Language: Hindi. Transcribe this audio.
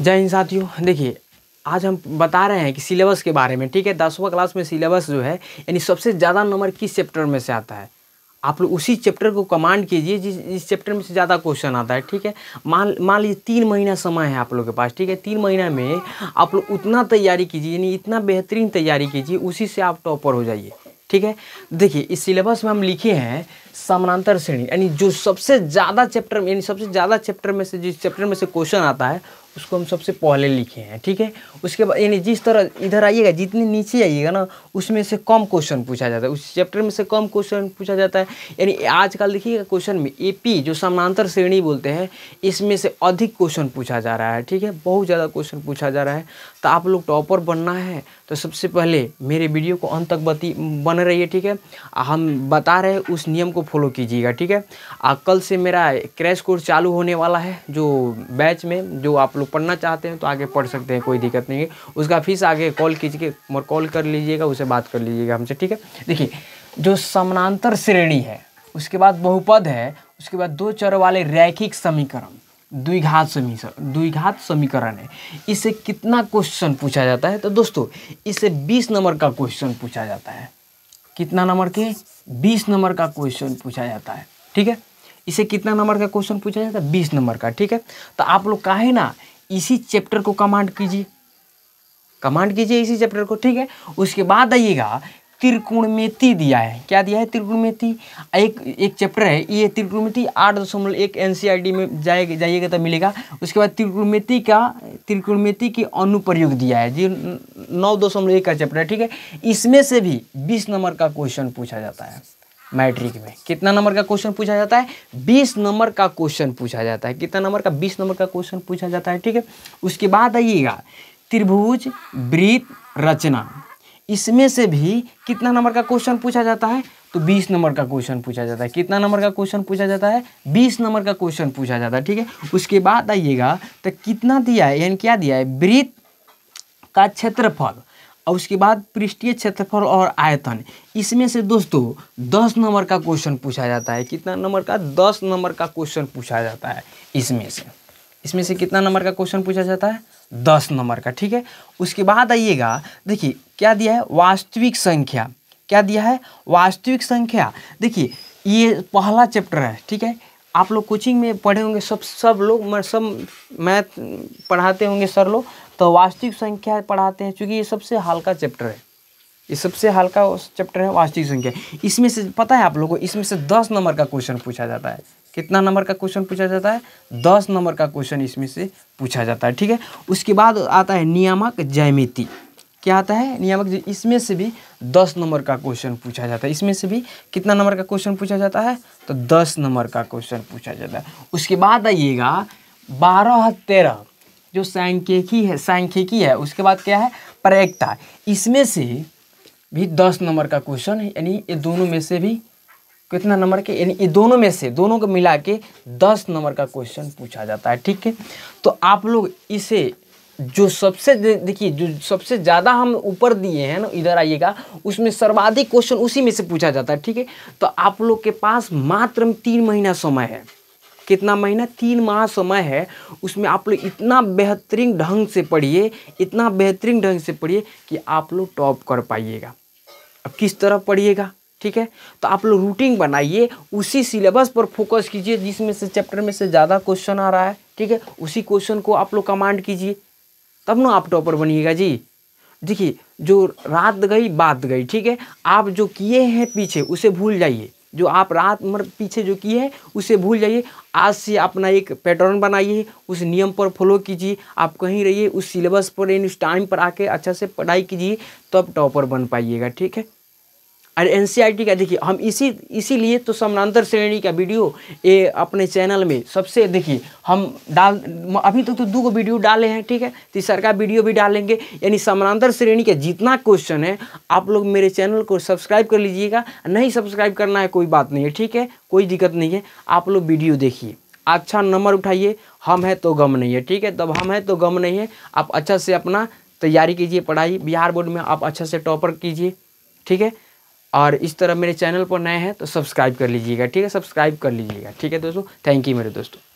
जय हिंद साथियों देखिए आज हम बता रहे हैं कि सिलेबस के बारे में ठीक है दसवा क्लास में सिलेबस जो है यानी सबसे ज़्यादा नंबर किस चैप्टर में से आता है आप लोग उसी चैप्टर को कमांड कीजिए जिस जिस चैप्टर में से ज़्यादा क्वेश्चन आता है ठीक है मान मान लीजिए तीन महीना समय है आप लोग के पास ठीक है तीन महीना में आप लोग उतना तैयारी कीजिए यानी इतना बेहतरीन तैयारी कीजिए उसी से आप टॉपर हो जाइए ठीक है देखिए इस सिलेबस में हम लिखे हैं समानांतर श्रेणी यानी जो सबसे ज़्यादा चैप्टर यानी सबसे ज़्यादा चैप्टर में से जिस चैप्टर में से क्वेश्चन आता है उसको हम सबसे पहले लिखे हैं ठीक है उसके बाद यानी जिस तरह इधर आइएगा जितने नीचे आइएगा ना उसमें से कम क्वेश्चन पूछा जाता है उस चैप्टर में से कम क्वेश्चन पूछा जाता है यानी आजकल देखिएगा क्वेश्चन में एपी जो समानांतर श्रेणी बोलते हैं इसमें से अधिक क्वेश्चन पूछा जा रहा है ठीक है बहुत ज़्यादा क्वेश्चन पूछा जा रहा है तो आप लोग टॉपर बनना है तो सबसे पहले मेरे वीडियो को अंत तक बती बन रही है ठीक है हम बता रहे हैं उस नियम को फॉलो कीजिएगा ठीक है कल से मेरा क्रैश कोर्स चालू होने वाला है जो बैच में जो आप लोग लोग पढ़ना चाहते हैं तो आगे पढ़ सकते हैं कोई दिक्कत नहीं है उसका फीस आगे कॉल कीजिए कॉल कर लीजिएगा उसे बात कर लीजिएगा हमसे ठीक है देखिए जो समानांतर श्रेणी है उसके बाद बहुपद है उसके बाद दो चर वाले रैखिक समीकरण द्विघात समीकरण द्विघात समीकरण है इसे कितना क्वेश्चन पूछा जाता है तो दोस्तों इसे बीस नंबर का क्वेश्चन पूछा जाता है कितना नंबर के बीस नंबर का क्वेश्चन पूछा जाता है ठीक है इसे कितना नंबर का क्वेश्चन पूछा जाता है बीस नंबर का ठीक है तो आप लोग काहे ना इसी चैप्टर को कमांड कीजिए कमांड कीजिए इसी चैप्टर को ठीक है उसके बाद आइएगा त्रिकोणमिति दिया है क्या दिया है त्रिकोणमिति एक एक चैप्टर है ये मेति आठ दशमलव एक एन सी आर डी में जाएगा जाइएगा तो मिलेगा उसके बाद त्रिकोणमिति का त्रिकोणमिति की अनुप्रयोग दिया है जी नौ दशमलव एक का चैप्टर है ठीक है इसमें से भी बीस नंबर का क्वेश्चन पूछा जाता है मैट्रिक में कितना नंबर का क्वेश्चन पूछा जाता है बीस नंबर का क्वेश्चन पूछा जाता है कितना नंबर का बीस नंबर का क्वेश्चन पूछा जाता है ठीक है उसके बाद आइएगा त्रिभुज वृत्त रचना इसमें से भी कितना नंबर का क्वेश्चन पूछा जाता है तो 20 नंबर का क्वेश्चन पूछा जाता है कितना नंबर का क्वेश्चन पूछा जाता है 20 नंबर का क्वेश्चन पूछा जाता है ठीक है उसके बाद आइएगा तो कितना दिया है यानी क्या दिया है वृत्त का क्षेत्रफल और उसके बाद पृष्ठीय क्षेत्रफल और आयतन इसमें से दोस्तों दस नंबर का क्वेश्चन पूछा जाता है कितना नंबर का दस नंबर का क्वेश्चन पूछा जाता है इसमें से इसमें से कितना नंबर का क्वेश्चन पूछा जाता है दस नंबर का ठीक है उसके बाद आइएगा देखिए क्या दिया है वास्तविक संख्या क्या दिया है वास्तविक संख्या देखिए ये पहला चैप्टर है ठीक है आप लोग कोचिंग में पढ़े होंगे सब सब लोग सब मैथ पढ़ाते होंगे सर लोग तो वास्तविक संख्या पढ़ाते हैं क्योंकि ये सबसे हल्का चैप्टर है ये सबसे हल्का चैप्टर है वास्तविक संख्या इसमें से पता है आप लोगों को इसमें से दस नंबर का क्वेश्चन पूछा जाता है कितना नंबर का क्वेश्चन पूछा जाता है दस नंबर का क्वेश्चन इसमें से पूछा जाता है ठीक है उसके बाद आता है नियामक जयमिति क्या आता है नियामक इसमें से भी दस नंबर का क्वेश्चन पूछा जाता है इसमें से भी कितना नंबर का क्वेश्चन पूछा जाता है तो दस नंबर का क्वेश्चन पूछा जाता है उसके बाद आइएगा बारह तेरह जो सांख्यिकी है सांख्यिकी है उसके बाद क्या है प्रयक्ता इसमें से भी दस नंबर का क्वेश्चन है यानी ये दोनों में से भी कितना नंबर के यानी ये दोनों में से दोनों को मिला के दस नंबर का क्वेश्चन पूछा जाता है ठीक है तो आप लोग इसे जो सबसे देखिए जो सबसे ज़्यादा हम ऊपर दिए हैं ना इधर आइएगा उसमें सर्वाधिक क्वेश्चन उसी में से पूछा जाता है ठीक है तो आप लोग के पास मात्र तीन महीना समय है कितना महीना तीन माह समय है उसमें आप लोग इतना बेहतरीन ढंग से पढ़िए इतना बेहतरीन ढंग से पढ़िए कि आप लोग टॉप कर पाइएगा अब किस तरह पढ़िएगा ठीक है तो आप लोग रूटीन बनाइए उसी सिलेबस पर फोकस कीजिए जिसमें से चैप्टर में से ज़्यादा क्वेश्चन आ रहा है ठीक है उसी क्वेश्चन को आप लोग कमांड कीजिए तब ना आप टॉपर बनिएगा जी देखिए जो रात गई बात गई ठीक है आप जो किए हैं पीछे उसे भूल जाइए जो आप रात भर पीछे जो की है उसे भूल जाइए आज से अपना एक पैटर्न बनाइए उस नियम पर फॉलो कीजिए आप कहीं रहिए उस सिलेबस पर इन उस टाइम पर आके अच्छा से पढ़ाई कीजिए तो टॉपर बन पाइएगा ठीक है और एन e का देखिए हम इसी इसीलिए तो समानांतर श्रेणी का वीडियो ये अपने चैनल में सबसे देखिए हम डाल अभी तक तो, तो दो गो वीडियो डाले हैं ठीक है तीसरा का वीडियो भी डालेंगे यानी समानांतर श्रेणी का जितना क्वेश्चन है आप लोग मेरे चैनल को सब्सक्राइब कर लीजिएगा नहीं सब्सक्राइब करना है कोई बात नहीं है ठीक है कोई दिक्कत नहीं है आप लोग वीडियो देखिए अच्छा नंबर उठाइए हम है तो गम नहीं है ठीक है तब हम है तो गम नहीं है आप अच्छा से अपना तैयारी कीजिए पढ़ाई बिहार बोर्ड में आप अच्छा से टॉपर कीजिए ठीक है और इस तरह मेरे चैनल पर नए हैं तो सब्सक्राइब कर लीजिएगा ठीक है सब्सक्राइब कर लीजिएगा ठीक है दोस्तों थैंक यू मेरे दोस्तों